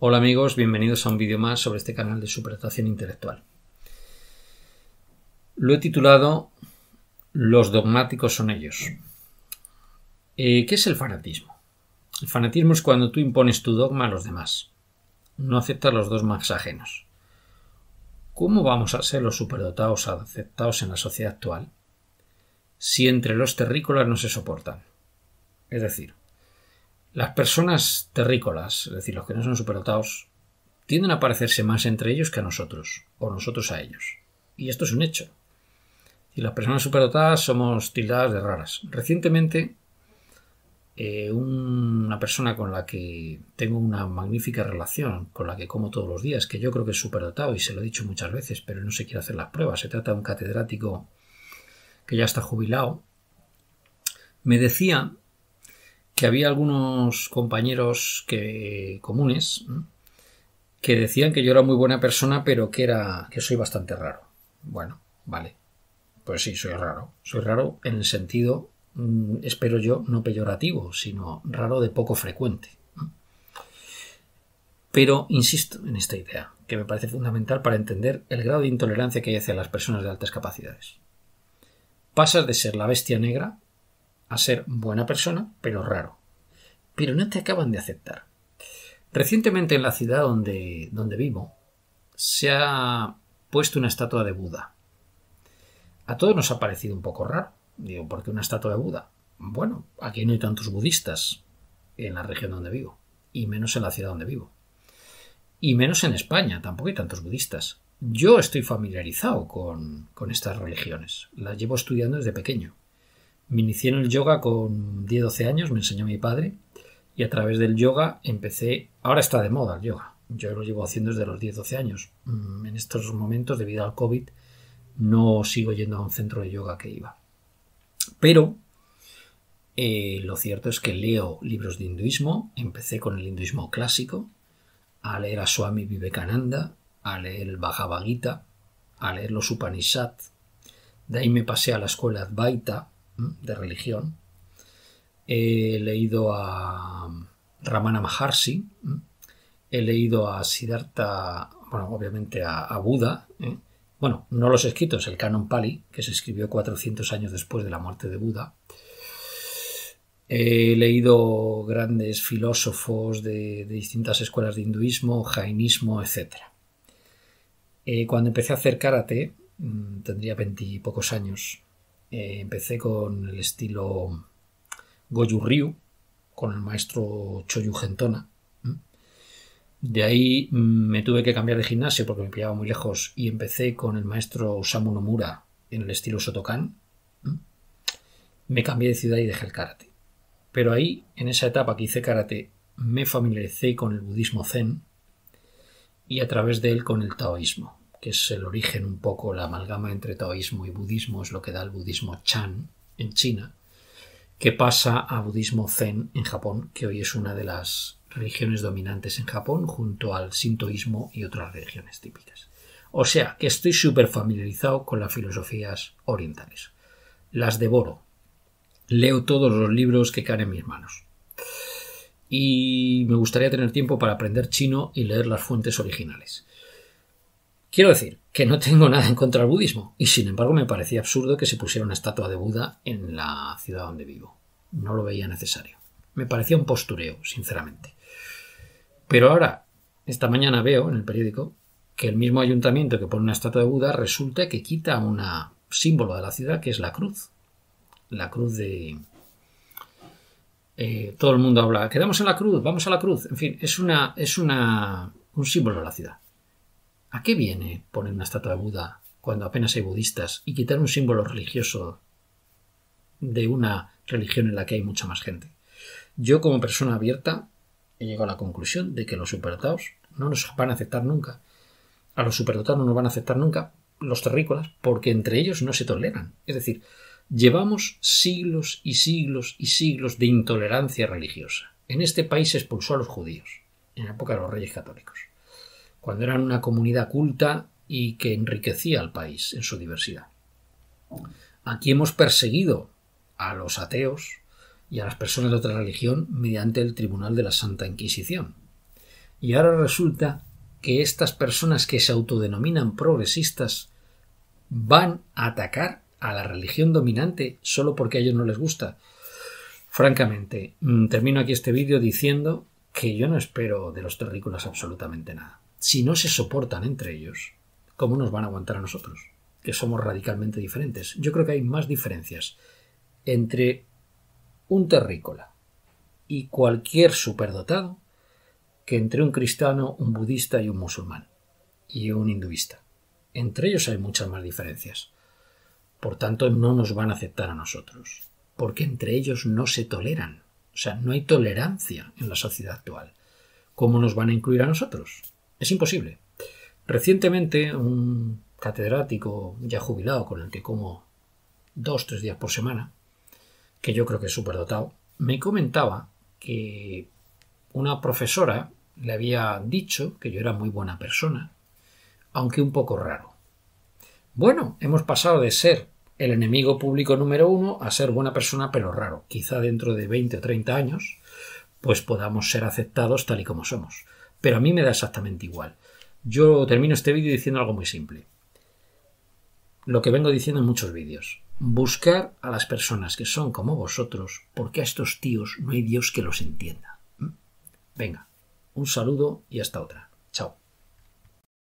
Hola amigos, bienvenidos a un vídeo más sobre este canal de superdotación Intelectual. Lo he titulado Los dogmáticos son ellos. Eh, ¿Qué es el fanatismo? El fanatismo es cuando tú impones tu dogma a los demás. No aceptas los más ajenos. ¿Cómo vamos a ser los superdotados aceptados en la sociedad actual si entre los terrícolas no se soportan? Es decir, las personas terrícolas, es decir, los que no son superdotados, tienden a parecerse más entre ellos que a nosotros, o nosotros a ellos. Y esto es un hecho. Y las personas superdotadas somos tildadas de raras. Recientemente, eh, una persona con la que tengo una magnífica relación, con la que como todos los días, que yo creo que es superdotado y se lo he dicho muchas veces, pero no se quiere hacer las pruebas. Se trata de un catedrático que ya está jubilado. Me decía que había algunos compañeros que, comunes que decían que yo era muy buena persona, pero que era que soy bastante raro. Bueno, vale. Pues sí, soy raro. Soy raro en el sentido, mm, espero yo, no peyorativo, sino raro de poco frecuente. Pero insisto en esta idea, que me parece fundamental para entender el grado de intolerancia que hay hacia las personas de altas capacidades. Pasas de ser la bestia negra, ser buena persona, pero raro. Pero no te acaban de aceptar. Recientemente en la ciudad donde, donde vivo se ha puesto una estatua de Buda. A todos nos ha parecido un poco raro. Digo, ¿por qué una estatua de Buda? Bueno, aquí no hay tantos budistas en la región donde vivo, y menos en la ciudad donde vivo. Y menos en España, tampoco hay tantos budistas. Yo estoy familiarizado con, con estas religiones, las llevo estudiando desde pequeño. Me inicié en el yoga con 10-12 años, me enseñó mi padre, y a través del yoga empecé. Ahora está de moda el yoga. Yo lo llevo haciendo desde los 10-12 años. Mm, en estos momentos, debido al COVID, no sigo yendo a un centro de yoga que iba. Pero eh, lo cierto es que leo libros de hinduismo. Empecé con el hinduismo clásico, a leer a Swami Vivekananda, a leer el Bhagavad Gita, a leer los Upanishads. De ahí me pasé a la escuela Advaita, de religión. He leído a Ramana Maharshi, he leído a Siddhartha, bueno, obviamente a, Buda, bueno, no los escritos, el canon Pali, que se escribió 400 años después de la muerte de Buda. He leído grandes filósofos de, distintas escuelas de hinduismo, jainismo, etc. Eh, cuando empecé a hacer karate, mm, tendría veintipocos años, eh, empecé con el estilo Goju Ryu, con el maestro Choyu Gentona. De ahí mm, me tuve que cambiar de gimnasio porque me pillaba muy lejos y empecé con el maestro Osamu Nomura en el estilo Sotokan. Me cambié de ciudad y dejé el karate. Pero ahí, en esa etapa que hice karate, me familiaricé con el budismo zen y a través de él con el taoísmo que es el origen un poco, la amalgama entre taoísmo y budismo, es lo que da el budismo Chan en China, que pasa a budismo Zen en Japón, que hoy es una de las religiones dominantes en Japón, junto al sintoísmo y otras religiones típicas. O sea, que estoy súper familiarizado con las filosofías orientales. Las devoro. Leo todos los libros que caen en mis manos. Y me gustaría tener tiempo para aprender chino y leer las fuentes originales. Quiero decir que no tengo nada en contra del budismo, y sin embargo me parecía absurdo que se pusiera una estatua de Buda en la ciudad donde vivo. No lo veía necesario. Me parecía un postureo, sinceramente. Pero ahora, esta mañana veo en el periódico que el mismo ayuntamiento que pone una estatua de Buda resulta que quita un símbolo de la ciudad que es la cruz. La cruz de... Eh, todo el mundo habla, quedamos en la cruz, vamos a la cruz. En fin, es, una, es una, un símbolo de la ciudad. ¿A qué viene poner una estatua de Buda cuando apenas hay budistas y quitar un símbolo religioso de una religión en la que hay mucha más gente? Yo como persona abierta he llegado a la conclusión de que los superdotados no nos van a aceptar nunca. A los superdotados no nos van a aceptar nunca los terrícolas porque entre ellos no se toleran. Es decir, llevamos siglos y siglos y siglos de intolerancia religiosa. En este país se expulsó a los judíos, en la época de los reyes católicos cuando eran una comunidad culta y que enriquecía al país en su diversidad. Aquí hemos perseguido a los ateos y a las personas de otra religión mediante el Tribunal de la Santa Inquisición. Y ahora resulta que estas personas que se autodenominan progresistas van a atacar a la religión dominante solo porque a ellos no les gusta. Francamente, mm, termino aquí este vídeo diciendo que yo no espero de los terrícolas absolutamente nada si no se soportan entre ellos, ¿cómo nos van a aguantar a nosotros? Que somos radicalmente diferentes. Yo creo que hay más diferencias entre un terrícola y cualquier superdotado que entre un cristiano, un budista y un musulmán y un hinduista. Entre ellos hay muchas más diferencias. Por tanto, no nos van a aceptar a nosotros, porque entre ellos no se toleran. O sea, no hay tolerancia en la sociedad actual. ¿Cómo nos van a incluir a nosotros? Es imposible. Recientemente, un catedrático ya jubilado, con el que como dos, tres días por semana, que yo creo que es súper dotado, me comentaba que una profesora le había dicho que yo era muy buena persona, aunque un poco raro. Bueno, hemos pasado de ser el enemigo público número uno a ser buena persona pero raro. Quizá dentro de 20 o 30 años, pues podamos ser aceptados tal y como somos pero a mí me da exactamente igual. Yo termino este vídeo diciendo algo muy simple. Lo que vengo diciendo en muchos vídeos. Buscar a las personas que son como vosotros, porque a estos tíos no hay Dios que los entienda. ¿Mm? Venga, un saludo y hasta otra. Chao.